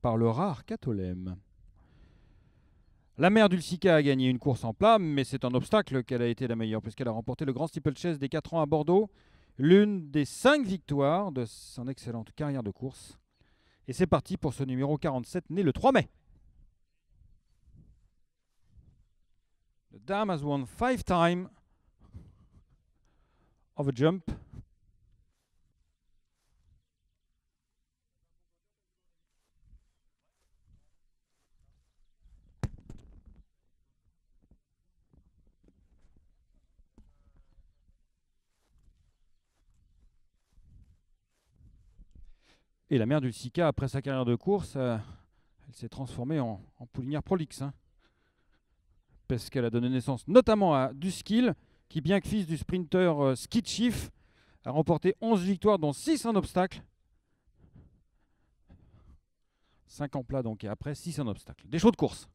par le rare catholème. La mère d'Ulsica a gagné une course en plat, mais c'est un obstacle qu'elle a été la meilleure, puisqu'elle a remporté le grand steeplechase des 4 ans à Bordeaux, l'une des 5 victoires de son excellente carrière de course. Et c'est parti pour ce numéro 47, né le 3 mai. The dam has won five times of a jump. Et la mère d'Ulcica, après sa carrière de course, euh, elle s'est transformée en, poulinière prolixe. Hein. parce qu'elle a donné naissance notamment à Duskill, qui, bien que fils du sprinter euh, Chief, a remporté 11 victoires, dont 6 en obstacle. 5 en plat, donc, et après 6 en obstacle. Des chauds de course.